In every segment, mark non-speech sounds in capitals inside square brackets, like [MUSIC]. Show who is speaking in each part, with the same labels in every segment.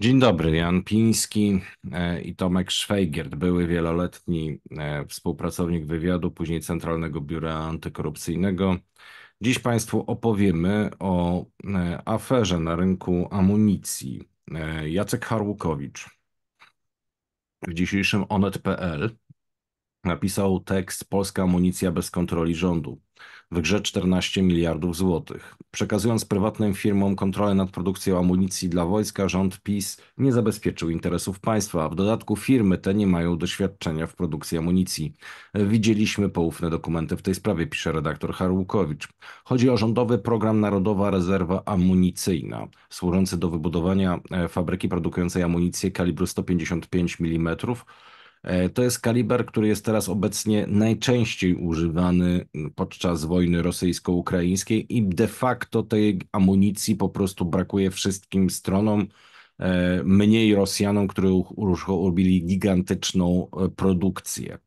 Speaker 1: Dzień dobry, Jan Piński e, i Tomek Szwajgierd, były wieloletni e, współpracownik wywiadu, później Centralnego Biura Antykorupcyjnego. Dziś Państwu opowiemy o e, aferze na rynku amunicji. Jacek Harłukowicz w dzisiejszym onet.pl napisał tekst Polska amunicja bez kontroli rządu w grze 14 miliardów złotych. Przekazując prywatnym firmom kontrolę nad produkcją amunicji dla wojska, rząd PiS nie zabezpieczył interesów państwa, a w dodatku firmy te nie mają doświadczenia w produkcji amunicji. Widzieliśmy poufne dokumenty w tej sprawie, pisze redaktor Harłukowicz. Chodzi o rządowy program Narodowa Rezerwa Amunicyjna, służący do wybudowania e, fabryki produkującej amunicję kalibru 155 mm E, to jest kaliber, który jest teraz obecnie najczęściej używany podczas wojny rosyjsko-ukraińskiej i de facto tej amunicji po prostu brakuje wszystkim stronom, e, mniej Rosjanom, którzy uruchomili gigantyczną e, produkcję.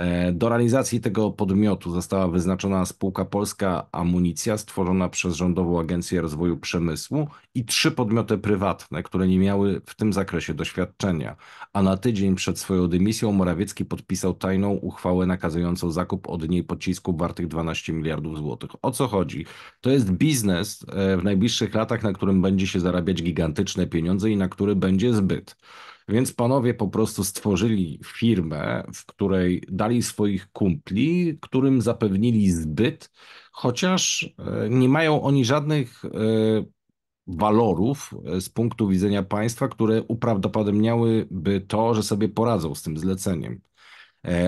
Speaker 1: E, do realizacji tego podmiotu została wyznaczona spółka Polska Amunicja, stworzona przez Rządową Agencję Rozwoju Przemysłu i trzy podmioty prywatne, które nie miały w tym zakresie doświadczenia. A na tydzień przed swoją dymisją Morawiecki podpisał tajną uchwałę nakazującą zakup od niej pocisków wartych 12 miliardów złotych. O co chodzi? To jest biznes e, w najbliższych latach, na którym będzie się zarabiać gigantyczne pieniądze i na który będzie zbyt. Więc panowie po prostu stworzyli firmę, w której dali swoich kumpli, którym zapewnili zbyt, chociaż e, nie mają oni żadnych e, walorów e, z punktu widzenia państwa, które uprawdopodobniałyby to, że sobie poradzą z tym zleceniem.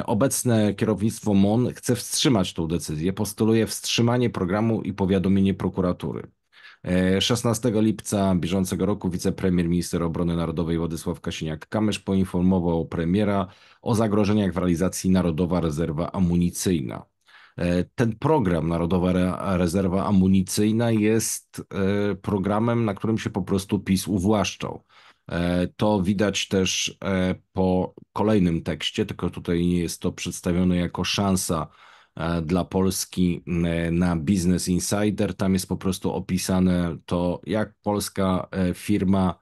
Speaker 1: Obecne kierownictwo MON chce wstrzymać tę decyzję, postuluje wstrzymanie programu i powiadomienie prokuratury. 16 e, lipca bieżącego roku wicepremier minister obrony narodowej Władysław Kasiniak-Kamysz poinformował premiera o zagrożeniach w realizacji Narodowa Rezerwa Amunicyjna. E, ten program Narodowa Rezerwa Amunicyjna jest e, programem, na którym się po prostu PiS uwłaszczał. To widać też po kolejnym tekście, tylko tutaj nie jest to przedstawione jako szansa E, dla Polski e, na Business Insider. Tam jest po prostu opisane to, jak polska e, firma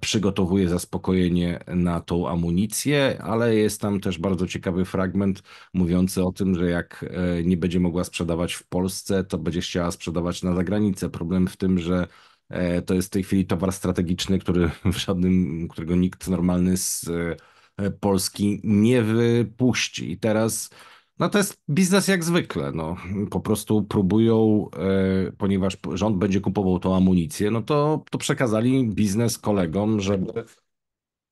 Speaker 1: przygotowuje zaspokojenie na tą amunicję, ale jest tam też bardzo ciekawy fragment mówiący o tym, że jak nie będzie mogła sprzedawać w Polsce, to będzie chciała sprzedawać na zagranicę. Problem w tym, że to jest w tej chwili towar strategiczny, który [LAUGHS] w żadnym, którego nikt normalny z Polski nie wypuści. I teraz no to jest biznes jak zwykle. No. Po prostu próbują, e, ponieważ rząd będzie kupował tą amunicję, no to, to przekazali biznes kolegom, żeby,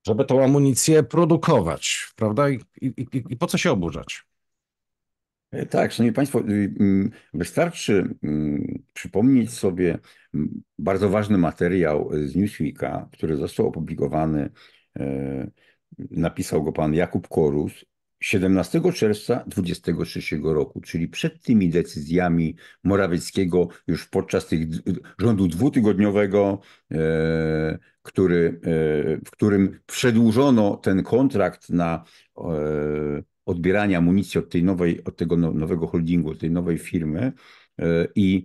Speaker 1: żeby tą amunicję produkować, prawda? I, i, i po co się oburzać?
Speaker 2: E, tak, Szanowni Państwo, y, mm, wystarczy mm, przypomnieć sobie mm, bardzo ważny materiał z Newsweeka, który został opublikowany, e, napisał go pan Jakub Korus 17 czerwca 2023 roku, czyli przed tymi decyzjami Morawieckiego, już podczas tych rządu dwutygodniowego, e, który, e, w którym przedłużono ten kontrakt na e, odbieranie amunicji od, tej nowej, od tego no, nowego holdingu, od tej nowej firmy, i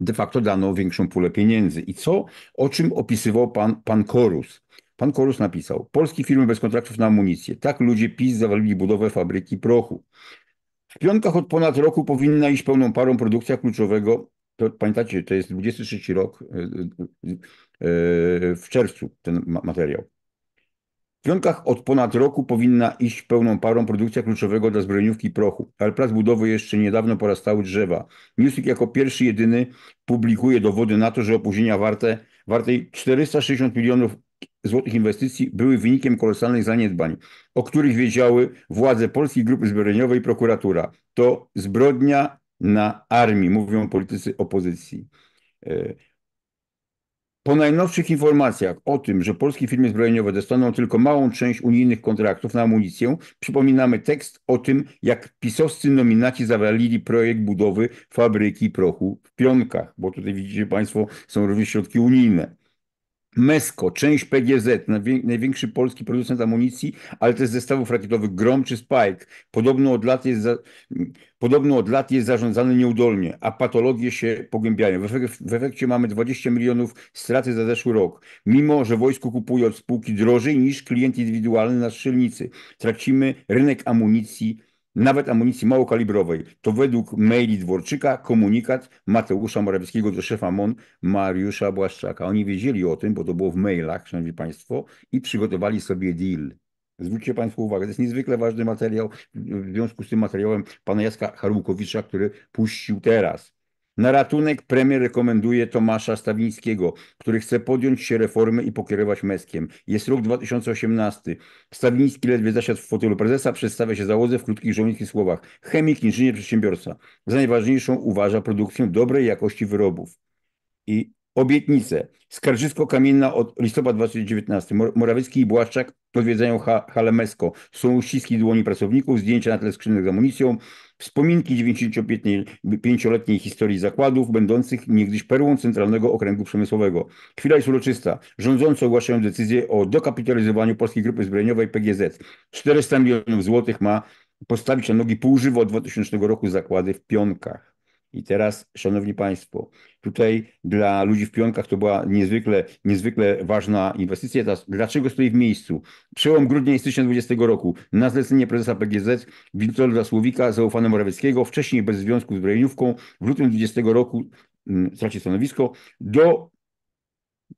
Speaker 2: de facto dano większą pulę pieniędzy. I co, o czym opisywał pan, pan Korus? Pan Korus napisał: Polskie firmy bez kontraktów na amunicję. Tak ludzie PiS zawalili budowę fabryki prochu. W pionkach od ponad roku powinna iść pełną parą produkcja kluczowego. To, pamiętacie, to jest 23 rok e, e, e, w czerwcu ten materiał. W pionkach od ponad roku powinna iść pełną parą produkcja kluczowego dla zbrojeniówki prochu, ale plac budowy jeszcze niedawno porastały drzewa. Newsweek jako pierwszy jedyny publikuje dowody na to, że opóźnienia warte, wartej 460 milionów złotych inwestycji były wynikiem kolosalnych zaniedbań, o których wiedziały władze Polskiej Grupy Zbrojeniowej i prokuratura. To zbrodnia na armii, mówią politycy opozycji. E, po najnowszych informacjach o tym, że polskie firmy zbrojeniowe dostaną tylko małą część unijnych kontraktów na amunicję, przypominamy tekst o tym, jak pisowscy nominaci zawalili projekt budowy fabryki prochu w Pionkach, bo tutaj widzicie Państwo, są również środki unijne. MESCO, część PGZ, największy polski producent amunicji, ale też zestawów rakietowych Grom czy Spike. Podobno od lat jest, za, podobno od lat jest zarządzany nieudolnie, a patologie się pogłębiają. W, efek w efekcie mamy 20 milionów straty za zeszły rok, mimo że wojsko kupuje od spółki drożej niż klient indywidualny na strzelnicy. Tracimy rynek amunicji nawet amunicji małokalibrowej. To według maili Dworczyka komunikat Mateusza Morawieckiego do szefa MON Mariusza Błaszczaka. Oni wiedzieli o tym, bo to było w mailach, szanowni państwo, i przygotowali sobie deal. Zwróćcie Państwo uwagę, to jest niezwykle ważny materiał w związku z tym materiałem pana Jacka Harukowicza, który puścił teraz. Na ratunek premier rekomenduje Tomasza Stawińskiego, który chce podjąć się reformy i pokierować meskiem. Jest rok 2018. Stawiński ledwie zasiadł w fotelu prezesa, przedstawia się załodze w krótkich żołnierskich słowach. Chemik, inżynier, przedsiębiorca. Za najważniejszą uważa produkcję dobrej jakości wyrobów. I Obietnice. Skarżysko-Kamienna od listopada 2019. Morawiecki i Błaszczak odwiedzają ha Halemesko. Są uściski dłoni pracowników, zdjęcia na tle skrzynek z amunicją, wspominki 95-letniej historii zakładów, będących niegdyś perłą Centralnego Okręgu Przemysłowego. Chwila jest uroczysta. Rządzący ogłaszają decyzję o dokapitalizowaniu Polskiej Grupy Zbrojeniowej PGZ. 400 milionów złotych ma postawić na nogi półżywo od 2000 roku zakłady w Pionkach. I teraz, szanowni państwo, tutaj dla ludzi w pionkach to była niezwykle, niezwykle ważna inwestycja. Teraz, dlaczego stoi w miejscu? Przełom grudnia i stycznia 2020 roku na zlecenie prezesa PGZ Witolda Słowika, zaufany Morawieckiego, wcześniej bez związku z Brejniówką, w lutym 2020 roku mm, straci stanowisko, do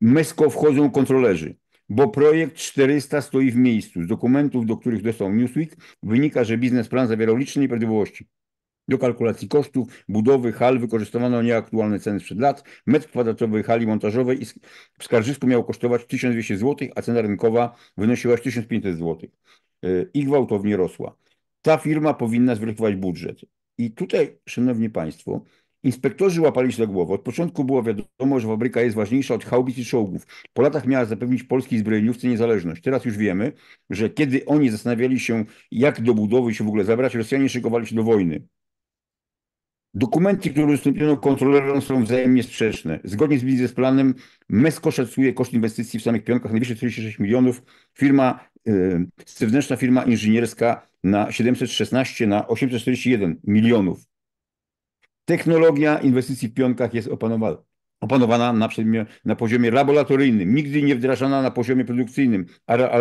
Speaker 2: MESKO wchodzą kontrolerzy bo projekt 400 stoi w miejscu. Z dokumentów, do których dostał Newsweek, wynika, że biznesplan zawierał liczne nieprawidłowości. Do kalkulacji kosztów budowy hal wykorzystywano nieaktualne ceny sprzed lat. Metr kwadratowy hali montażowej w Skarżysku miał kosztować 1200 zł, a cena rynkowa wynosiła 1500 zł. I gwałtownie rosła. Ta firma powinna zweryfikować budżet. I tutaj, szanowni państwo, Inspektorzy łapali się do głowy. Od początku było wiadomo, że fabryka jest ważniejsza od haubic i czołgów. Po latach miała zapewnić polskiej zbrojeniówce niezależność. Teraz już wiemy, że kiedy oni zastanawiali się, jak do budowy się w ogóle zabrać, Rosjanie szykowali się do wojny. Dokumenty, które udostępniono kontrolerom są wzajemnie sprzeczne. Zgodnie z biznesplanem MESCO szacuje koszt inwestycji w samych pionkach na 46 milionów. Firma, yy, zewnętrzna firma inżynierska na 716 na 841 milionów. Technologia inwestycji w pionkach jest opanowana opanowana na, przedmiot, na poziomie laboratoryjnym, nigdy nie wdrażana na poziomie produkcyjnym,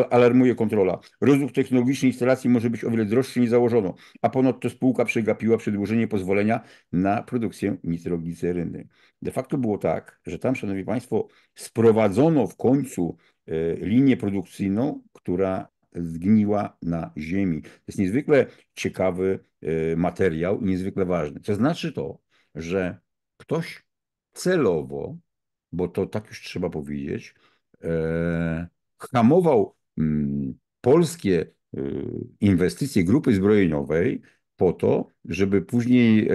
Speaker 2: alarmuje kontrola. Rozwój technologiczny instalacji może być o wiele droższy niż założono, a ponadto spółka przegapiła przedłużenie pozwolenia na produkcję nitrogliceryny. De facto było tak, że tam, szanowni państwo, sprowadzono w końcu e, linię produkcyjną, która zgniła na ziemi. To jest niezwykle ciekawy e, materiał i niezwykle ważny. Co znaczy to, że ktoś celowo, bo to tak już trzeba powiedzieć, e, hamował mm, polskie y, inwestycje grupy zbrojeniowej po to, żeby później e,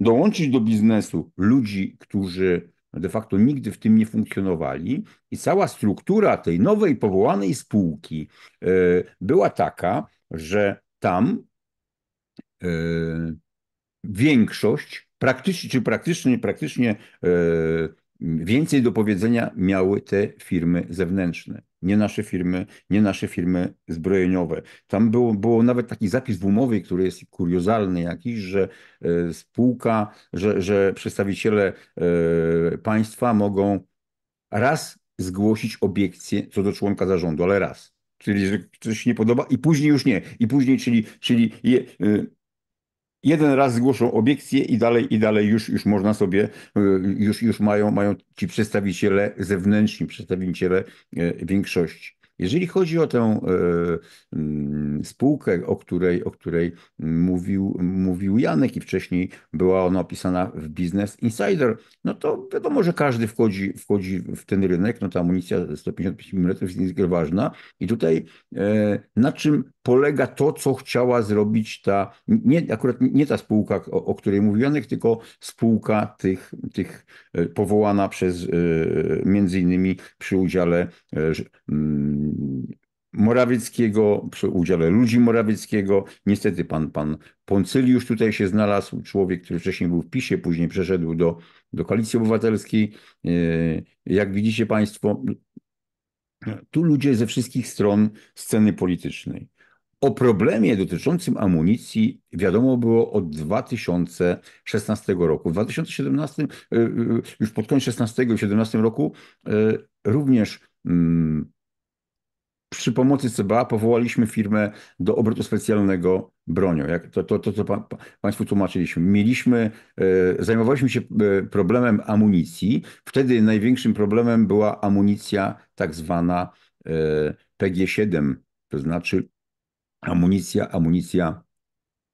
Speaker 2: dołączyć do biznesu ludzi, którzy de facto nigdy w tym nie funkcjonowali i cała struktura tej nowej powołanej spółki e, była taka, że tam większość praktycznie, czy praktycznie, praktycznie e, więcej do powiedzenia miały te firmy zewnętrzne. Nie nasze firmy, nie nasze firmy zbrojeniowe. Tam było, było nawet taki zapis w umowie, który jest kuriozalny jakiś, że e, spółka, że, że przedstawiciele e, państwa mogą raz zgłosić obiekcję co do członka zarządu, ale raz. Czyli, że coś się nie podoba i później już nie. I później, czyli, czyli je, y, Jeden raz zgłoszą obiekcję i dalej, i dalej już, już można sobie, y, już, już mają, mają ci przedstawiciele zewnętrzni, przedstawiciele e, większości. Jeżeli chodzi o tę e, mm, spółkę, o której, o której mówił, mówił Janek i wcześniej była ona opisana w Business Insider, no to wiadomo, że każdy wchodzi, wchodzi w ten rynek, no ta amunicja 155 mm jest niezwykle ważna i tutaj e, na czym polega to, co chciała zrobić ta, nie, akurat nie ta spółka, o, o której mówionych, tylko spółka tych, tych e, powołana przez e, między innymi przy udziale e, mm, Morawieckiego, przy udziale ludzi Morawieckiego. Niestety pan, pan Poncyliusz tutaj się znalazł, człowiek, który wcześniej był w PiSie, później przeszedł do, do Koalicji Obywatelskiej. Jak widzicie państwo, tu ludzie ze wszystkich stron sceny politycznej. O problemie dotyczącym amunicji wiadomo było od 2016 roku. W 2017, y, y, już pod koniec 16 i 2017 roku, y, również mm, przy pomocy CBA powołaliśmy firmę do obrotu specjalnego bronią. Jak to, to, to, to pa, pa, Państwu tłumaczyliśmy. Mieliśmy, zajmowaliśmy się problemem amunicji. Wtedy największym problemem była amunicja tak zwana PG7, to znaczy amunicja, amunicja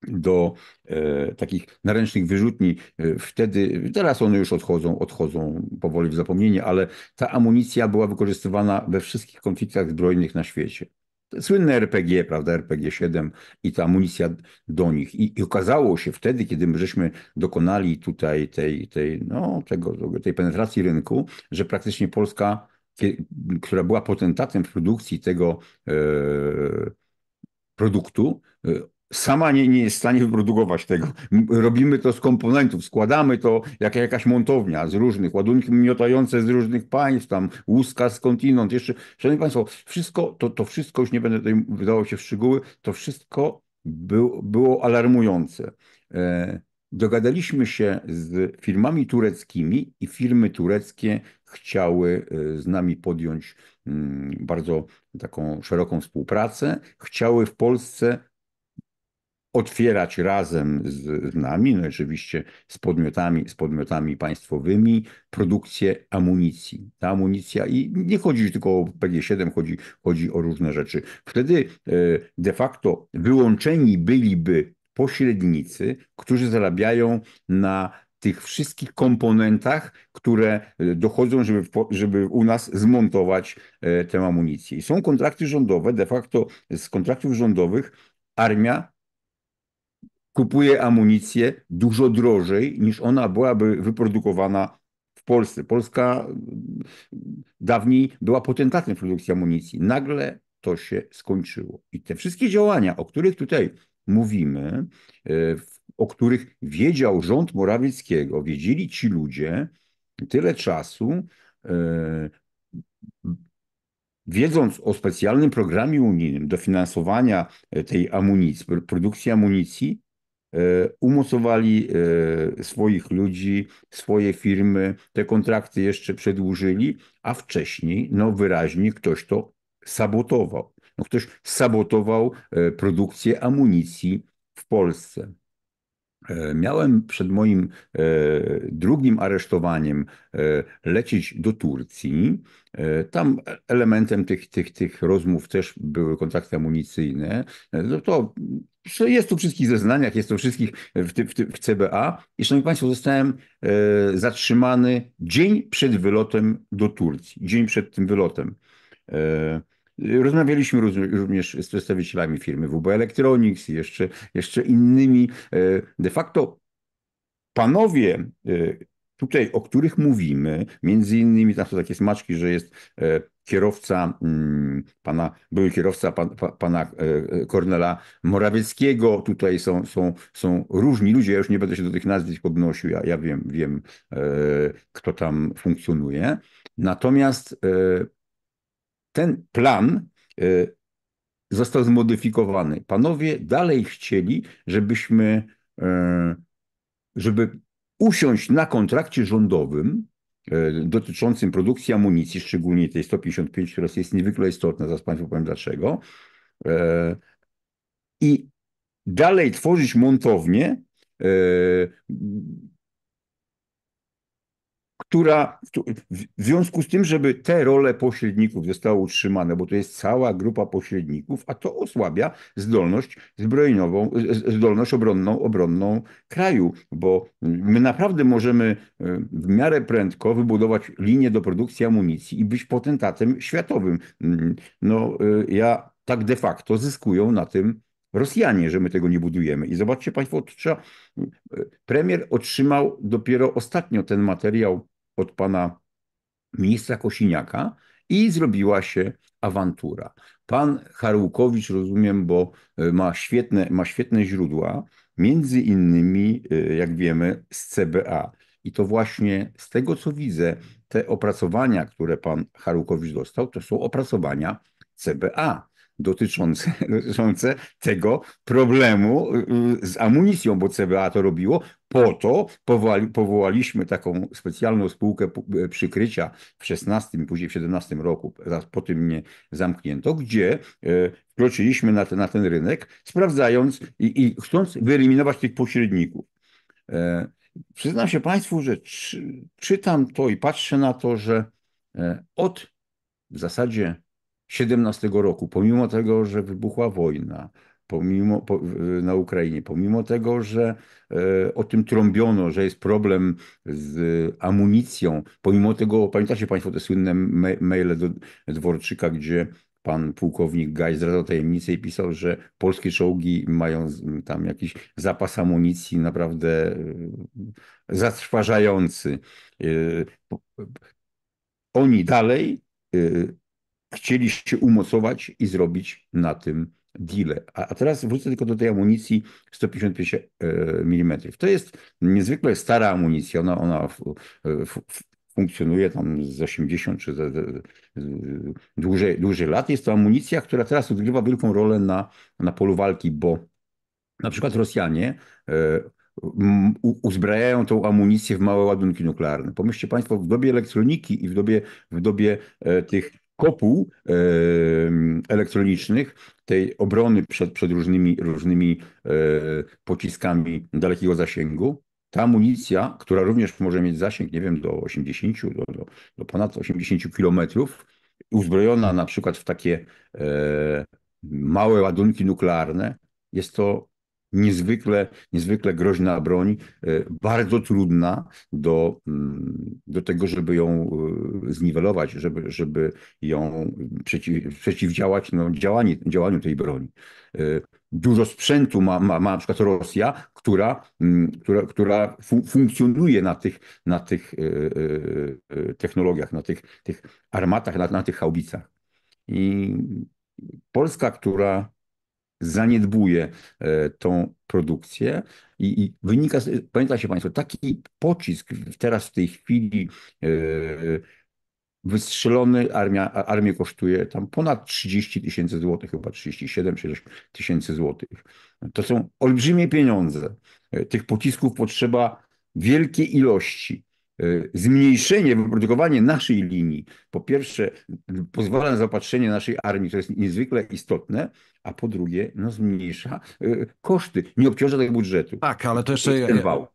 Speaker 2: do e, takich naręcznych wyrzutni. E, wtedy, teraz one już odchodzą, odchodzą powoli w zapomnienie, ale ta amunicja była wykorzystywana we wszystkich konfliktach zbrojnych na świecie. Słynne RPG, prawda, RPG-7 i ta amunicja do nich. I, I, okazało się wtedy, kiedy my żeśmy dokonali tutaj tej, tej, no, tego, tej penetracji rynku, że praktycznie Polska, która była potentatem w produkcji tego e, produktu, y, sama nie, nie jest w stanie wyprodukować tego. Robimy to z komponentów, składamy to jak jakaś montownia z różnych, ładunki miotające z różnych państw, tam łuska skądinąd, jeszcze, szanowni państwo, wszystko, to, to wszystko, już nie będę tutaj wydawał się w szczegóły, to wszystko był, było alarmujące. E, Dogadaliśmy się z firmami tureckimi i firmy tureckie chciały y, z nami podjąć mm, bardzo taką szeroką współpracę. Chciały w Polsce otwierać razem z, nami, no oczywiście z podmiotami, z podmiotami państwowymi, produkcję amunicji. Ta amunicja, i nie chodzi tylko o PG-7, chodzi, chodzi o różne rzeczy. Wtedy y, de facto wyłączeni byliby pośrednicy, którzy zarabiają na tych wszystkich komponentach, które e, dochodzą, żeby, żeby u nas zmontować e, tę amunicję. I są kontrakty rządowe, de facto z kontraktów rządowych armia kupuje amunicję dużo drożej niż ona byłaby wyprodukowana w Polsce. Polska mm, dawniej była potentatem w produkcji amunicji. Nagle to się skończyło. I te wszystkie działania, o których tutaj mówimy, e, o których wiedział rząd Morawieckiego, wiedzieli ci ludzie tyle czasu, e, wiedząc o specjalnym programie unijnym dofinansowania e, tej amunicji, produkcji amunicji, umocowali swoich ludzi, swoje firmy, te kontrakty jeszcze przedłużyli, a wcześniej no wyraźnie ktoś to sabotował. No ktoś sabotował e, produkcję amunicji w Polsce. E, miałem przed moim e, drugim aresztowaniem lecieć do Turcji. Tam elementem tych, tych, tych rozmów też były kontrakty amunicyjne. No to jest to wszystkich zeznaniach, jest to wszystkich w, w, w CBA. I szanowni Państwo, zostałem zatrzymany dzień przed wylotem do Turcji, dzień przed tym wylotem. Rozmawialiśmy również z przedstawicielami firmy WB Electronics i jeszcze, jeszcze innymi. E, de facto panowie e, tutaj, o których mówimy, między innymi tam są takie smaczki, że jest e, kierowca mm, pana, były kierowca pan, pana Kornela Morawieckiego. Tutaj są, są, są różni ludzie, ja już nie będę się do tych nazwisk podnosił, ja, ja wiem, wiem, kto tam funkcjonuje. Natomiast ten plan y, został zmodyfikowany. Panowie dalej chcieli, żebyśmy, y, żeby usiąść na kontrakcie rządowym y, dotyczącym produkcji amunicji, szczególnie tej 155, która jest niezwykle istotna, zaraz Państwu powiem dlaczego, i dalej tworzyć montownie która w związku z tym, żeby te role pośredników zostały utrzymane, bo to jest cała grupa pośredników, a to osłabia zdolność zbrojeniową, zdolność obronną, obronną kraju, bo my naprawdę możemy e, w miarę prędko wybudować linię do produkcji amunicji i być potentatem światowym. Mm, no e, ja tak de facto zyskują na tym Rosjanie, że my tego nie budujemy. I zobaczcie Państwo, trzeba... premier otrzymał dopiero ostatnio ten materiał od pana ministra Kosiniaka i zrobiła się awantura. Pan Harłukowicz, rozumiem, bo e, ma świetne, ma świetne źródła, między innymi, e, jak wiemy, z CBA. I to właśnie z tego, co widzę, te opracowania, które pan Harukowicz dostał, to są opracowania CBA dotyczące, [LAUGHS] dotyczące tego problemu y, y, z amunicją, bo CBA to robiło. Po to powołali, powołaliśmy taką specjalną spółkę y, przykrycia w 16, później w 17 roku, zaraz po tym mnie zamknięto, gdzie wkroczyliśmy na ten, na ten rynek, sprawdzając i, i chcąc wyeliminować tych pośredników. E, przyznam się Państwu, że czy, czytam to i patrzę na to, że e, od w zasadzie 17 roku, pomimo tego, że wybuchła wojna pomimo, po, na Ukrainie, pomimo tego, że e, o tym trąbiono, że jest problem z amunicją, pomimo tego, pamiętacie Państwo te słynne ma maile do Dworczyka, gdzie pan pułkownik Gaj zdradzał tajemnicę i pisał, że polskie czołgi mają tam jakiś zapas amunicji naprawdę e, zatrważający. E, oni dalej e, chcieli się umocować i zrobić na tym deal. A, teraz wrócę tylko do tej amunicji 155 e, mm. To jest niezwykle stara amunicja. Ona, ona funkcjonuje tam z 80 czy z, dłużej, dłużej lat. Jest to amunicja, która teraz odgrywa wielką rolę na, na polu walki, bo na przykład Rosjanie e, uzbrajają tą amunicję w małe ładunki nuklearne. Pomyślcie Państwo, w dobie elektroniki i w dobie, w dobie e, tych kopuł elektronicznych, tej obrony przed, przed różnymi, różnymi e, pociskami dalekiego zasięgu, ta amunicja, która również może mieć zasięg, nie wiem, do 80, do, do, do ponad 80 kilometrów, uzbrojona na przykład w takie e, małe ładunki nuklearne, jest to niezwykle, niezwykle groźna broń, e, bardzo trudna do, mm, do tego, żeby ją e, zniwelować, żeby, żeby ją przeciw, przeciwdziałać no, działanie, działaniu tej broni. E, dużo sprzętu ma, ma, ma na przykład Rosja, która, mm, która, która fun funkcjonuje na tych, na tych technologiach, na tych, tych armatach, na, na tych chałbicach. I Polska, która zaniedbuje e, tą produkcję i, i wynika, pamiętać Państwo, taki pocisk teraz w tej chwili e, wystrzelony, armia, armię kosztuje tam ponad 30 tysięcy złotych, chyba 37 czy tysięcy złotych. To są olbrzymie pieniądze. E, tych pocisków potrzeba wielkie ilości. E, zmniejszenie, wyprodukowanie naszej linii, po pierwsze, pozwala na zaopatrzenie naszej armii, co jest niezwykle istotne, a po drugie, no, zmniejsza e, koszty, nie obciąża tego budżetu. Tak, ale to jeszcze. Ten wał.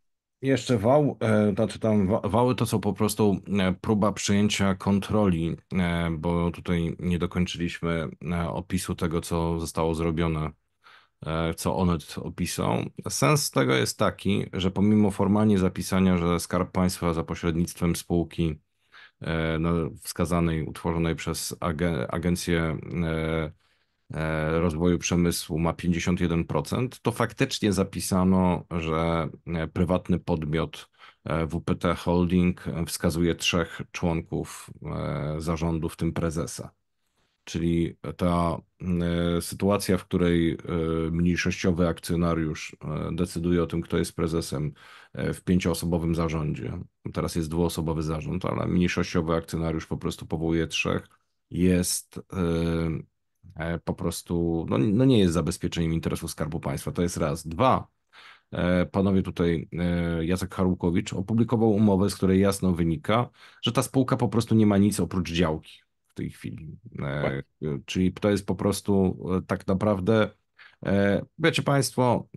Speaker 1: Jeszcze wał, e, znaczy tam wały to są po prostu próba przyjęcia kontroli, bo tutaj nie dokończyliśmy opisu tego, co zostało zrobione E, co one opiszą. Sens tego jest taki, że pomimo formalnie zapisania, że Skarb Państwa za pośrednictwem spółki e, wskazanej, utworzonej przez Agencję e, Rozwoju Przemysłu ma 51%, to faktycznie zapisano, że prywatny podmiot WPT Holding wskazuje trzech członków zarządu, w tym prezesa. Czyli ta e, sytuacja, w której e, mniejszościowy akcjonariusz e, decyduje o tym, kto jest prezesem w pięcioosobowym zarządzie. Teraz jest dwuosobowy zarząd, ale mniejszościowy akcjonariusz po prostu powołuje trzech, jest po prostu, no, no nie jest zabezpieczeniem interesów Skarbu Państwa. To jest raz. Dwa, panowie tutaj, Jacek Harłukowicz, opublikował umowę, z której jasno wynika, że ta spółka po prostu nie ma nic oprócz działki w tej chwili. E, tak. e, czyli to jest po prostu e, tak naprawdę. Wiecie Państwo,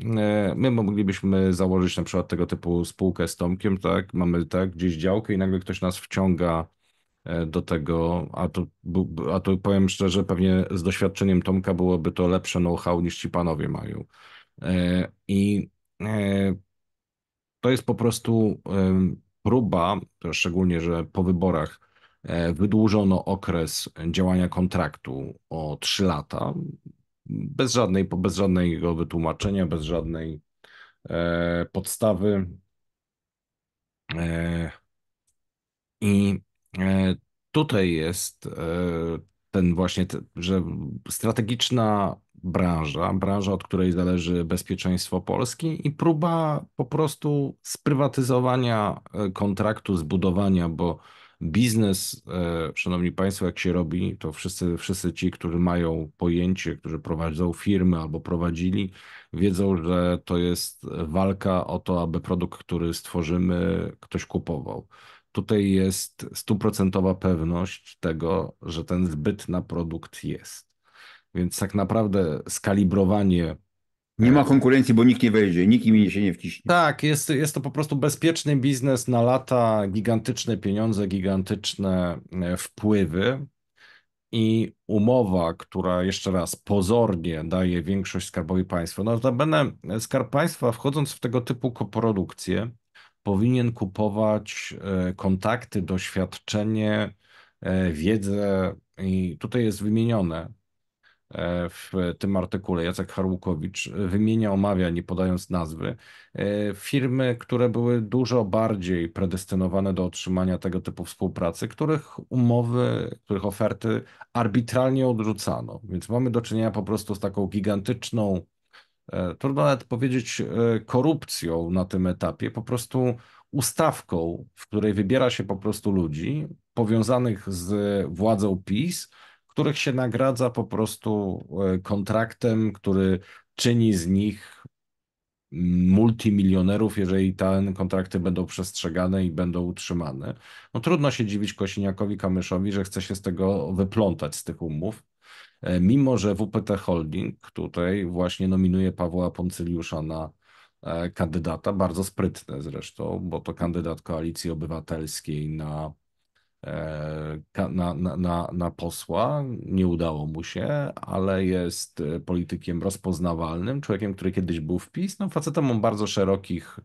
Speaker 1: my moglibyśmy założyć na przykład tego typu spółkę z Tomkiem, tak? Mamy tak gdzieś działkę i nagle ktoś nas wciąga do tego, a to, a to powiem szczerze, pewnie z doświadczeniem Tomka byłoby to lepsze know-how niż ci panowie mają. I to jest po prostu próba, szczególnie, że po wyborach E, wydłużono okres działania kontraktu o 3 lata, bez, żadnej, bez żadnego wytłumaczenia, bez żadnej e, podstawy. E, I e, tutaj jest e, ten właśnie, te, że strategiczna branża, branża, od której zależy bezpieczeństwo Polski i próba po prostu sprywatyzowania e, kontraktu, zbudowania, bo Biznes, e, szanowni państwo, jak się robi, to wszyscy, wszyscy ci, którzy mają pojęcie, którzy prowadzą firmy albo prowadzili, wiedzą, że to jest walka o to, aby produkt, który stworzymy, ktoś kupował. Tutaj jest stuprocentowa pewność tego, że ten zbyt na produkt jest. Więc tak
Speaker 2: naprawdę skalibrowanie nie ma konkurencji, bo nikt nie wejdzie, nikt im się nie wciśnie.
Speaker 1: Tak, jest, jest to po prostu bezpieczny biznes na lata, gigantyczne pieniądze, gigantyczne e, wpływy. I umowa, która jeszcze raz pozornie daje większość skarbowi państwa. Notabene e, skarb państwa, wchodząc w tego typu koprodukcje, powinien kupować e, kontakty, doświadczenie, wiedzę, i tutaj jest wymienione E, w tym artykule Jacek Harłukowicz wymienia, omawia, nie podając nazwy, e, firmy, które były dużo bardziej predestynowane do otrzymania tego typu współpracy, których umowy, których oferty arbitralnie odrzucano. Więc mamy do czynienia po prostu z taką gigantyczną, e, trudno nawet powiedzieć, korupcją na tym etapie, po prostu ustawką, w której wybiera się po prostu ludzi powiązanych z władzą PiS których się nagradza po prostu e, kontraktem, który czyni z nich mm, multimilionerów, jeżeli te kontrakty będą przestrzegane i będą utrzymane. No trudno się dziwić Kosiniakowi Kamyszowi, że chce się z tego wyplątać, z tych umów, e, mimo że WPT Holding tutaj właśnie nominuje Pawła Poncyliusza na e, kandydata, bardzo sprytny zresztą, bo to kandydat Koalicji Obywatelskiej na E, na, na, na posła. Nie udało mu się, ale jest e, politykiem rozpoznawalnym, człowiekiem, który kiedyś był w PiS, no facetem o bardzo szerokich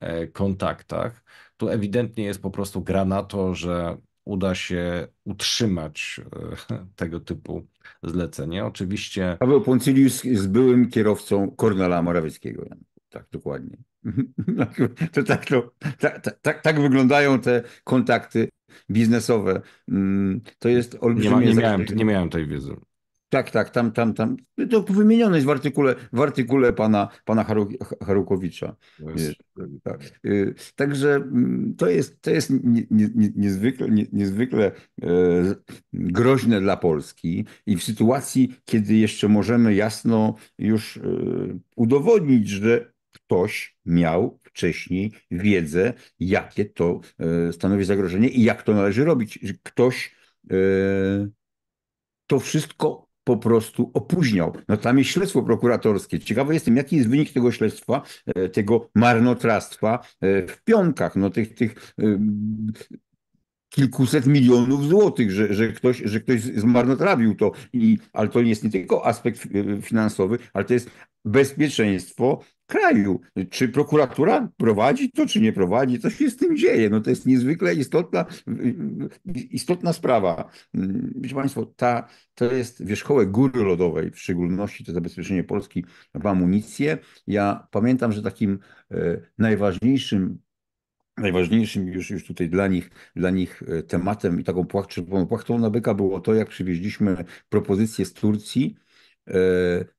Speaker 1: e, kontaktach. Tu ewidentnie jest po prostu gra na to, że uda
Speaker 2: się utrzymać [LAUGHS] tego typu zlecenie. Oczywiście... Paweł Poncilius z byłym kierowcą Kornela Morawieckiego. Tak, dokładnie. [LAUGHS] Tak, to tak, to, tak, tak, tak, tak wyglądają te kontakty biznesowe. Mm, to jest olbrzymie... Nie, ma, nie, miałem, nie miałem tej wiedzy. Tak, tak, tam, tam, tam. To wymienione jest w artykule, w artykule pana, pana Haru, Harukowicza. Y, tak. Y, także mm, to jest, to jest niezwykle, niezwykle e, groźne dla Polski i w sytuacji, kiedy jeszcze możemy jasno już e, udowodnić, że ktoś miał wcześniej wiedzę, jakie to e, stanowi zagrożenie i jak to należy robić. Ktoś e, to wszystko po prostu opóźniał. No tam jest śledztwo prokuratorskie. Ciekawy jestem, jaki jest wynik tego śledztwa, e, tego marnotrawstwa w pionkach. No tych, tych kilkuset milionów złotych, że, że, ktoś, że ktoś zmarnotrawił to. I, ale to jest nie tylko aspekt e, finansowy, ale to jest bezpieczeństwo kraju. Czy prokuratura prowadzi to, czy nie prowadzi? Co się z tym dzieje? No to jest niezwykle istotna, e, istotna sprawa. Wiecie Państwo, ta, to jest wierzchołek góry lodowej, w szczególności to zabezpieczenie Polski w amunicję. Ja pamiętam, że takim e, najważniejszym najważniejszym już, już tutaj dla nich, dla nich e, tematem i taką płachczą, płachtą na byka było to, jak przywieźliśmy propozycję z Turcji e,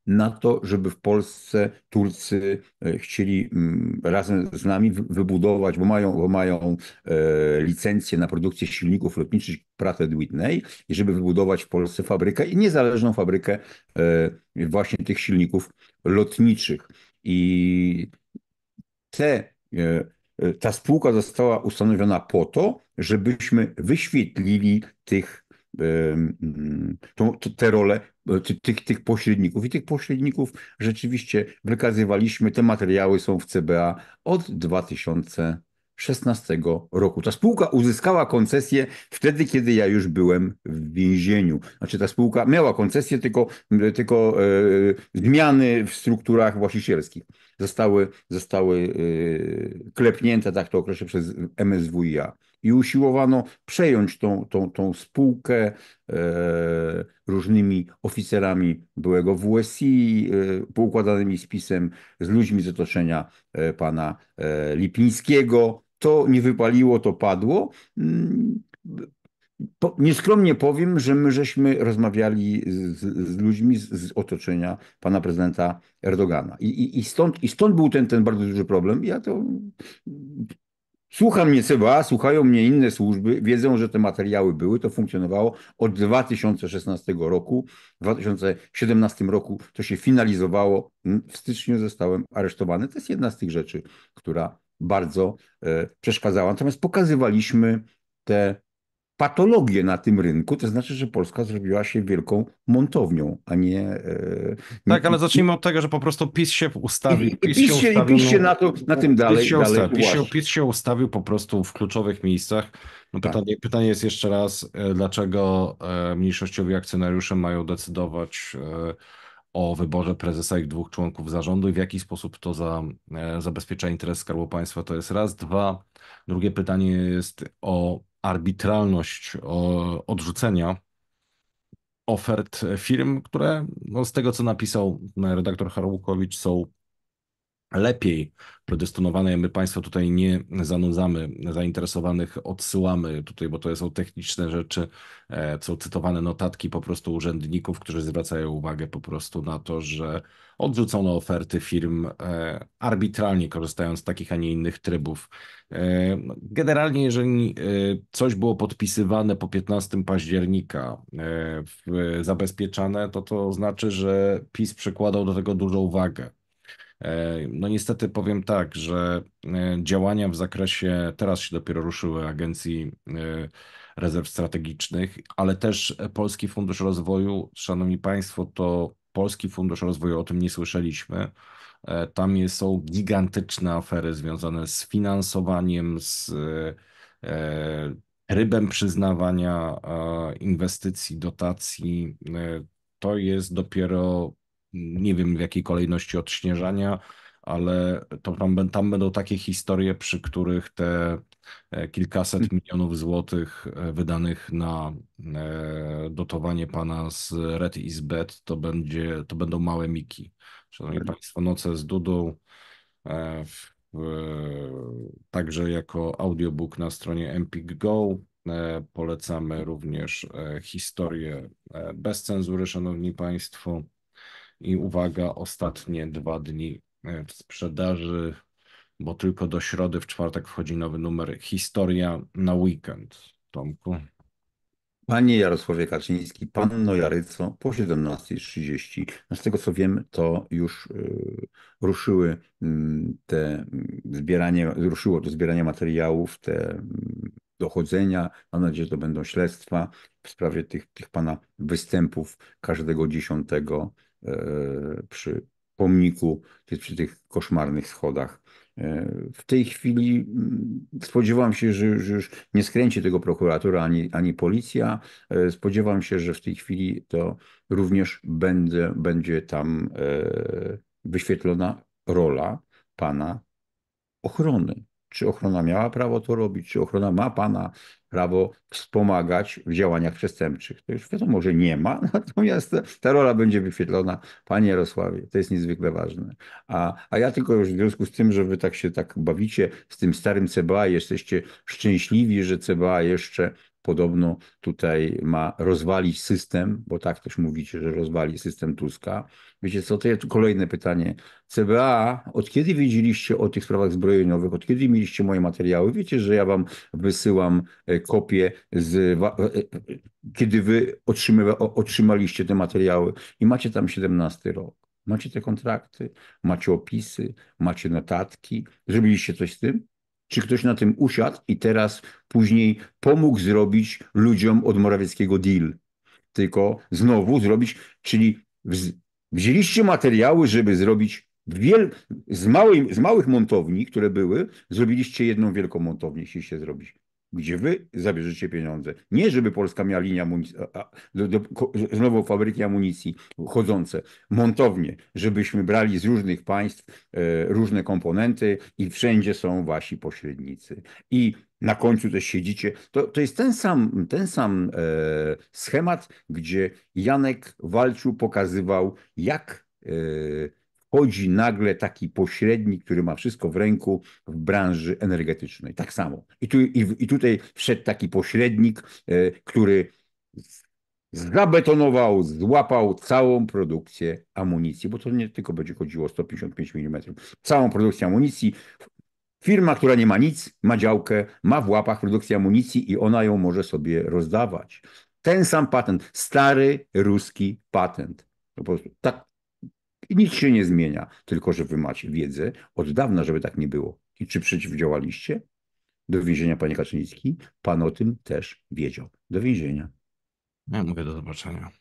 Speaker 2: na to, żeby w Polsce Turcy e, chcieli mm, razem z nami wybudować, bo mają, bo mają licencję na produkcję silników lotniczych Pratt Whitney i żeby wybudować w Polsce fabrykę i niezależną fabrykę właśnie tych silników lotniczych. I te Y, ta spółka została ustanowiona po to, żebyśmy wyświetlili tych, y, mm, tą, te role y, tych, tych pośredników. I tych pośredników rzeczywiście wykazywaliśmy. Te materiały są w CBA od 2000 2016 roku. Ta spółka uzyskała koncesję wtedy, kiedy ja już byłem w więzieniu. Znaczy ta spółka miała koncesję, tylko, tylko e, zmiany w strukturach właścicielskich zostały, zostały e, klepnięte, tak to określę, przez MSWiA. I usiłowano przejąć tą, tą, tą spółkę e, różnymi oficerami byłego WSI, poukładanymi spisem z ludźmi z otoczenia pana Lipińskiego, to nie wypaliło, to padło. Mm, po, nieskromnie powiem, że my żeśmy rozmawiali z, z ludźmi z, z, otoczenia pana prezydenta Erdogana. I, i, i, stąd, I stąd był ten, ten bardzo duży problem. Ja to. słucham mnie CBA, słuchają mnie inne służby, wiedzą, że te materiały były, to funkcjonowało od 2016 roku. W 2017 roku to się finalizowało. Mm, w styczniu zostałem aresztowany. To jest jedna z tych rzeczy, która bardzo e, przeszkadzała. Natomiast pokazywaliśmy te patologię na tym rynku, to znaczy, że Polska zrobiła się wielką montownią, a nie... E, tak, ale zacznijmy
Speaker 1: od tego, że po prostu PiS się ustawił. PiS, PiS, się, ustawił, PiS się na, to, no, na tym dalej. PiS się, dalej PiS, się, PiS się ustawił po prostu w kluczowych miejscach. No tak. pytanie, tak. pytanie jest jeszcze raz, e, dlaczego mniejszościowi akcjonariusze mają decydować o wyborze prezesa i dwóch członków zarządu i w jaki sposób to za, e, zabezpiecza interes Skarbu Państwa, to jest raz. Dwa, drugie pytanie jest o arbitralność o odrzucenia ofert firm, które no, z tego, co napisał e, redaktor Harłukowicz, są lepiej predestynowane. My Państwa tutaj nie zanudzamy, zainteresowanych odsyłamy tutaj, bo to są techniczne rzeczy, e, są cytowane notatki po prostu urzędników, którzy zwracają uwagę po prostu na to, że odrzucono oferty firm e, arbitralnie korzystając z takich, a nie innych trybów. E, generalnie, jeżeli coś było podpisywane po 15 października, zabezpieczane, to to znaczy, że PiS przykładał do tego dużą uwagę E, no niestety powiem tak, że e, działania w zakresie, teraz się dopiero ruszyły agencji e, rezerw strategicznych, ale też Polski Fundusz Rozwoju, szanowni państwo, to Polski Fundusz Rozwoju, o tym nie słyszeliśmy. Tam są gigantyczne afery związane z finansowaniem, z rybem przyznawania inwestycji, dotacji. To jest dopiero nie wiem w jakiej kolejności odśnieżania, ale to tam, tam będą takie historie, przy których te e, kilkaset hmm. milionów złotych e, wydanych na e, dotowanie pana z Red is Bed to, będzie, to będą małe miki. Szanowni tak. Państwo, Noce z Dudą w, w, także jako audiobook na stronie Empik Go. Polecamy również historię bez cenzury, Szanowni Państwo. I uwaga, ostatnie dwa dni e, w sprzedaży, bo tylko do środy, w czwartek wchodzi nowy numer. Historia na weekend, Tomku.
Speaker 2: Panie Jarosławie Kaczyński, Panno Jaryco po 17.30. No z tego co wiem, to już e, ruszyły mm, te mm, zbieranie, ruszyło to zbieranie materiałów, te mm, dochodzenia. Mam nadzieję, że to będą śledztwa w sprawie tych, tych pana występów każdego dziesiątego E, przy pomniku, przy tych koszmarnych schodach. E, w tej chwili mm, spodziewam się, że, już nie skręci tego prokuratura ani, ani policja. E, spodziewam się, że w tej chwili to również będzie, będzie tam wyświetlona rola pana ochrony. Czy ochrona miała prawo to robić? Czy ochrona ma pana prawo wspomagać w działaniach przestępczych. To już wiadomo, że nie ma, [LAUGHS] natomiast ta rola będzie wyświetlona. Panie Jarosławie, to jest niezwykle ważne. A, a ja tylko już w związku z tym, że wy tak się tak bawicie z tym starym CBA, jesteście szczęśliwi, że CBA jeszcze podobno tutaj ma rozwalić system, bo tak też mówicie, że rozwali system Tuska. Wiecie co, to jest kolejne pytanie. CBA, od kiedy wiedzieliście o tych sprawach zbrojeniowych, od kiedy mieliście moje materiały? Wiecie, że ja wam wysyłam e, kopie, z, e, e, kiedy wy otrzymaliście te materiały i macie tam 17 rok. Macie te kontrakty, macie opisy, macie notatki. Zrobiliście coś z tym? Czy ktoś na tym usiadł i teraz później pomógł zrobić ludziom od Morawieckiego deal? Tylko znowu zrobić, czyli wzięliście materiały, żeby zrobić wiel... z, małej, z małych montowni, które były, zrobiliście jedną wielką montownię, chcieliście zrobić gdzie wy zabierzecie pieniądze. Nie, żeby Polska miała linia amunicji, znowu fabryki amunicji chodzące, montownie, żebyśmy brali z różnych państw e, różne komponenty i wszędzie są wasi pośrednicy. I na końcu też siedzicie. To, to jest ten sam, ten sam e, schemat, gdzie Janek Walczu pokazywał, jak e, wchodzi nagle taki pośrednik, który ma wszystko w ręku w branży energetycznej. Tak samo. I, tu, i, i tutaj wszedł taki pośrednik, e, który zabetonował, złapał całą produkcję amunicji, bo to nie tylko będzie chodziło o 155 mm, całą produkcję amunicji. Firma, która nie ma nic, ma działkę, ma w łapach produkcję amunicji i ona ją może sobie rozdawać. Ten sam patent, stary ruski patent. Po prostu tak, i nic się nie zmienia, tylko że wy macie wiedzę od dawna, żeby tak nie było. I czy przeciwdziałaliście? Do więzienia, panie Kaczyński. Pan o tym też wiedział. Do więzienia.
Speaker 1: Ja mówię do zobaczenia.